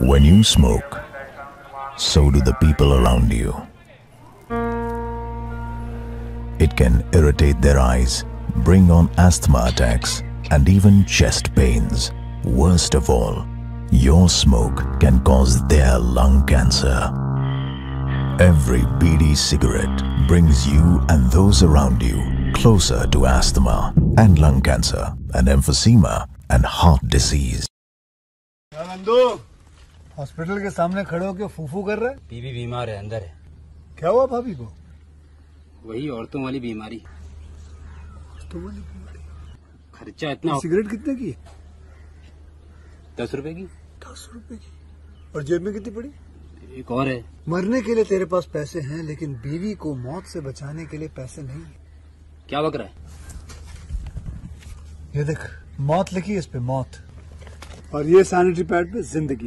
When you smoke, so do the people around you. It can irritate their eyes, bring on asthma attacks and even chest pains. Worst of all, your smoke can cause their lung cancer. Every beady cigarette brings you and those around you closer to asthma and lung cancer and emphysema and heart disease. Hospital के सामने खड़े होकर फूफू कर रहे बीबी बीमार है अंदर है क्या हुआ भाभी को वही औरतों वाली बीमारी औरतों वाली बीमारी खर्चा इतना सिगरेट कितने की दस रुपए की दस रुपए की और जेब में कितनी पड़ी एक और है मरने के लिए तेरे पास पैसे हैं लेकिन बीवी को मौत से बचाने के लिए पैसे नहीं क्या बक रहा है ये देख मौत लिखी इस पे मौत और ये सैनिटरी पैड पे जिंदगी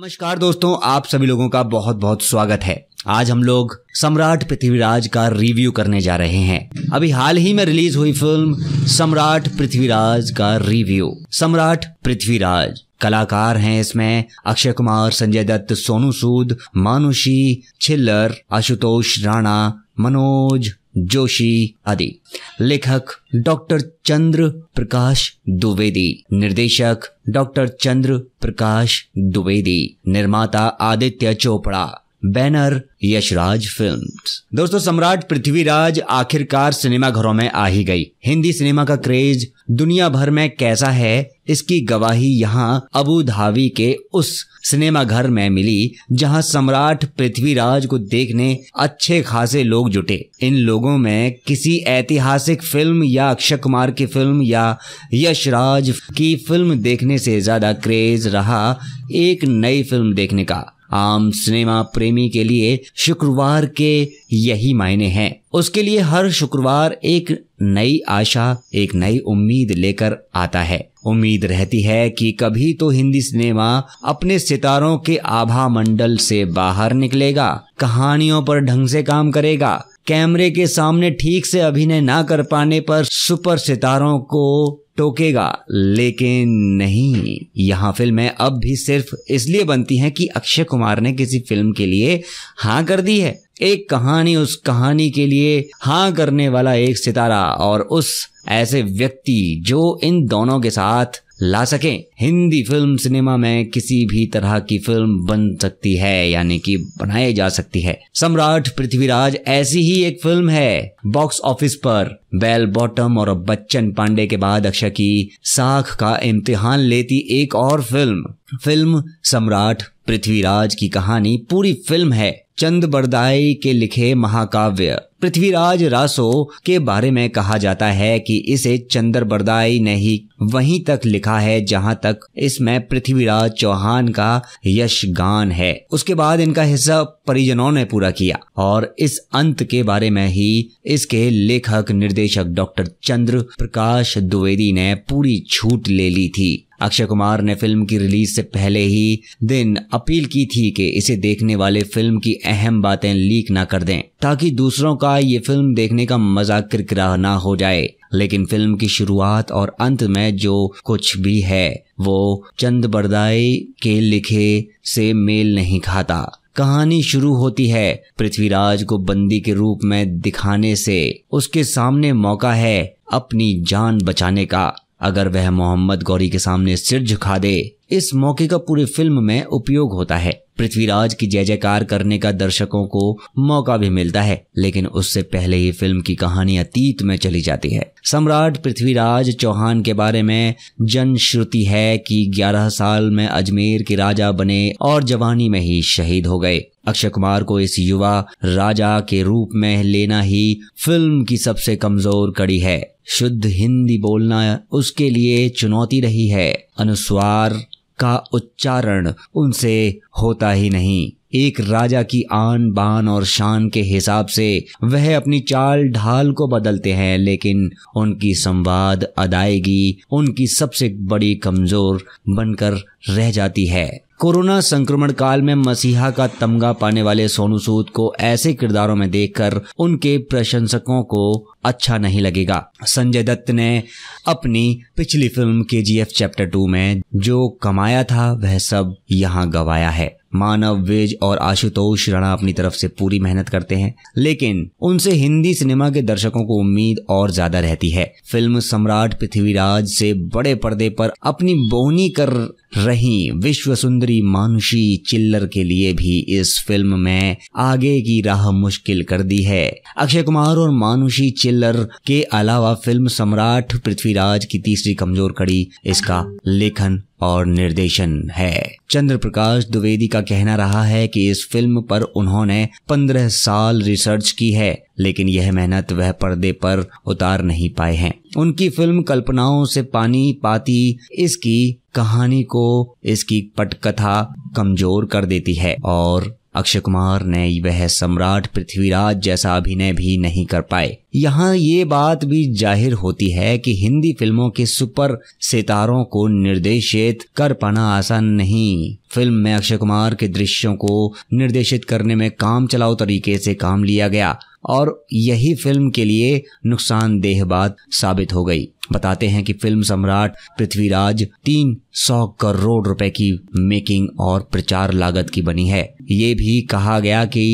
नमस्कार दोस्तों आप सभी लोगों का बहुत बहुत स्वागत है आज हम लोग सम्राट पृथ्वीराज का रिव्यू करने जा रहे हैं अभी हाल ही में रिलीज हुई फिल्म सम्राट पृथ्वीराज का रिव्यू सम्राट पृथ्वीराज कलाकार हैं इसमें अक्षय कुमार संजय दत्त सोनू सूद मानुषी छिल्लर आशुतोष राणा मनोज जोशी आदि लेखक डॉक्टर चंद्र प्रकाश द्विवेदी निर्देशक डॉक्टर चंद्र प्रकाश द्विवेदी निर्माता आदित्य चोपड़ा बैनर यशराज फिल्म्स दोस्तों सम्राट पृथ्वीराज आखिरकार सिनेमाघरों में आ ही गई हिंदी सिनेमा का क्रेज दुनिया भर में कैसा है इसकी गवाही यहाँ अबू धाबी के उस सिनेमाघर में मिली जहाँ सम्राट पृथ्वीराज को देखने अच्छे खासे लोग जुटे इन लोगों में किसी ऐतिहासिक फिल्म या अक्षय कुमार की फिल्म या यशराज की फिल्म देखने से ज्यादा क्रेज रहा एक नई फिल्म देखने का आम सिनेमा प्रेमी के लिए शुक्रवार के यही मायने हैं उसके लिए हर शुक्रवार एक नई आशा एक नई उम्मीद लेकर आता है उम्मीद रहती है कि कभी तो हिंदी सिनेमा अपने सितारों के आभा मंडल से बाहर निकलेगा कहानियों पर ढंग से काम करेगा कैमरे के सामने ठीक से अभिनय ना कर पाने पर सुपर सितारों को टोकेगा लेकिन नहीं यहाँ फिल्में अब भी सिर्फ इसलिए बनती हैं कि अक्षय कुमार ने किसी फिल्म के लिए हाँ कर दी है एक कहानी उस कहानी के लिए हाँ करने वाला एक सितारा और उस ऐसे व्यक्ति जो इन दोनों के साथ ला सके हिंदी फिल्म सिनेमा में किसी भी तरह की फिल्म बन सकती है यानी कि बनाई जा सकती है सम्राट पृथ्वीराज ऐसी ही एक फिल्म है बॉक्स ऑफिस पर बेल बॉटम और बच्चन पांडे के बाद अक्षय की साख का इम्तिहान लेती एक और फिल्म फिल्म सम्राट पृथ्वीराज की कहानी पूरी फिल्म है चंद बरदाई के लिखे महाकाव्य पृथ्वीराज रासो के बारे में कहा जाता है कि इसे चंद्र बरदाई ने ही वहीं तक लिखा है जहां तक इसमें पृथ्वीराज चौहान का यश गान है उसके बाद इनका हिस्सा परिजनों ने पूरा किया और इस अंत के बारे में ही इसके लेखक निर्देशक डॉक्टर चंद्र प्रकाश द्विवेदी ने पूरी छूट ले ली थी अक्षय कुमार ने फिल्म की रिलीज से पहले ही दिन अपील की थी कि इसे देखने वाले फिल्म की अहम बातें लीक ना कर दें ताकि दूसरों का ये फिल्म देखने का मजा किरकिरा ना हो जाए लेकिन फिल्म की शुरुआत और अंत में जो कुछ भी है वो चंद बरदाई के लिखे से मेल नहीं खाता कहानी शुरू होती है पृथ्वीराज को बंदी के रूप में दिखाने से उसके सामने मौका है अपनी जान बचाने का अगर वह मोहम्मद गौरी के सामने सिर झुका दे इस मौके का पूरी फिल्म में उपयोग होता है पृथ्वीराज की जय जयकार करने का दर्शकों को मौका भी मिलता है लेकिन उससे पहले ही फिल्म की कहानी अतीत में चली जाती है सम्राट पृथ्वीराज चौहान के बारे में जनश्रुति है कि 11 साल में अजमेर के राजा बने और जवानी में ही शहीद हो गए अक्षय कुमार को इस युवा राजा के रूप में लेना ही फिल्म की सबसे कमजोर कड़ी है शुद्ध हिंदी बोलना उसके लिए चुनौती रही है अनुस्वार का उच्चारण उनसे होता ही नहीं एक राजा की आन बान और शान के हिसाब से वह अपनी चाल ढाल को बदलते हैं लेकिन उनकी संवाद अदायगी उनकी सबसे बड़ी कमजोर बनकर रह जाती है कोरोना संक्रमण काल में मसीहा का तमगा पाने वाले सोनू सूद को ऐसे किरदारों में देखकर उनके प्रशंसकों को अच्छा नहीं लगेगा संजय दत्त ने अपनी पिछली फिल्म के जी एफ चैप्टर टू में जो कमाया था वह सब यहाँ गवाया है मानव विज और आशुतोष राणा अपनी तरफ से पूरी मेहनत करते हैं लेकिन उनसे हिंदी सिनेमा के दर्शकों को उम्मीद और ज्यादा रहती है फिल्म सम्राट पृथ्वीराज से बड़े पर्दे पर अपनी बोनी कर रही विश्व सुंदरी मानुषी चिल्लर के लिए भी इस फिल्म में आगे की राह मुश्किल कर दी है अक्षय कुमार और मानुषी चिल्लर के अलावा फिल्म सम्राट पृथ्वीराज की तीसरी कमजोर कड़ी इसका लेखन और निर्देशन है चंद्र प्रकाश द्विवेदी का कहना रहा है कि इस फिल्म पर उन्होंने पंद्रह साल रिसर्च की है लेकिन यह मेहनत वह पर्दे पर उतार नहीं पाए हैं उनकी फिल्म कल्पनाओं से पानी पाती इसकी कहानी को इसकी पटकथा कमजोर कर देती है और अक्षय कुमार ने वह सम्राट पृथ्वीराज जैसा अभिनय भी नहीं कर पाए यहाँ ये बात भी जाहिर होती है कि हिंदी फिल्मों के सुपर सितारों को निर्देशित कर पाना आसान नहीं फिल्म में अक्षय कुमार के दृश्यों को निर्देशित करने में काम चलाओ तरीके से काम लिया गया और यही फिल्म के लिए नुकसानदेह बात साबित हो गई बताते हैं कि फिल्म सम्राट पृथ्वीराज तीन सौ करोड़ रुपए की मेकिंग और प्रचार लागत की बनी है ये भी कहा गया कि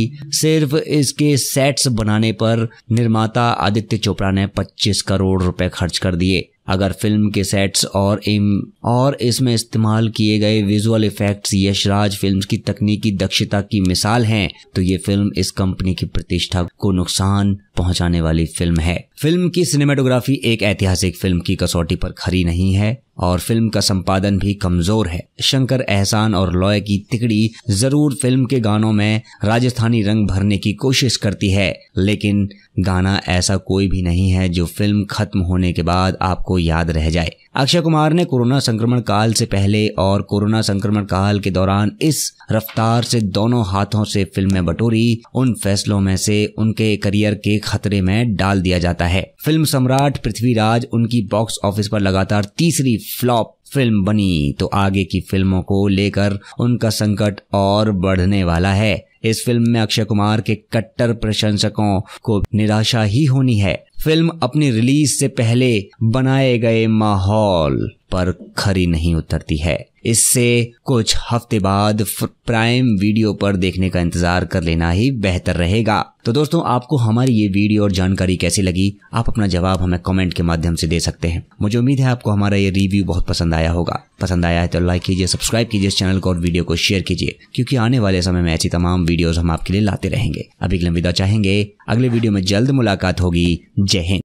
सिर्फ इसके सेट्स बनाने पर निर्माता आदित्य चोपड़ा ने 25 करोड़ रुपए खर्च कर दिए अगर फिल्म के सेट्स और इम और इसमें इस्तेमाल किए गए विजुअल इफेक्ट्स यशराज फिल्म की तकनीकी दक्षता की मिसाल हैं तो ये फिल्म इस कंपनी की प्रतिष्ठा को नुकसान पहुंचाने वाली फिल्म है फिल्म की सिनेमाटोग्राफी एक ऐतिहासिक फिल्म की कसौटी पर खरी नहीं है और फिल्म का संपादन भी कमजोर है शंकर एहसान और लॉय की तिकड़ी जरूर फिल्म के गानों में राजस्थानी रंग भरने की कोशिश करती है लेकिन गाना ऐसा कोई भी नहीं है जो फिल्म खत्म होने के बाद आपको याद रह जाए अक्षय कुमार ने कोरोना संक्रमण काल से पहले और कोरोना संक्रमण काल के दौरान इस रफ्तार से दोनों हाथों से फिल्में बटोरी उन फैसलों में से उनके करियर के खतरे में डाल दिया जाता है फिल्म सम्राट पृथ्वीराज उनकी बॉक्स ऑफिस पर लगातार तीसरी फ्लॉप फिल्म बनी तो आगे की फिल्मों को लेकर उनका संकट और बढ़ने वाला है इस फिल्म में अक्षय कुमार के कट्टर प्रशंसकों को निराशा ही होनी है फिल्म अपनी रिलीज से पहले बनाए गए माहौल पर खरी नहीं उतरती है इससे कुछ हफ्ते बाद प्राइम वीडियो पर देखने का इंतजार कर लेना ही बेहतर रहेगा तो दोस्तों आपको हमारी ये वीडियो और जानकारी कैसी लगी आप अपना जवाब हमें कमेंट के माध्यम से दे सकते हैं मुझे उम्मीद है आपको हमारा ये रिव्यू बहुत पसंद आया होगा पसंद आया है तो लाइक कीजिए सब्सक्राइब कीजिए इस चैनल को और वीडियो को शेयर कीजिए क्योंकि आने वाले समय में ऐसी तमाम वीडियो हम आपके लिए लाते रहेंगे अभी के विदा चाहेंगे अगले वीडियो में जल्द मुलाकात होगी जय हिंद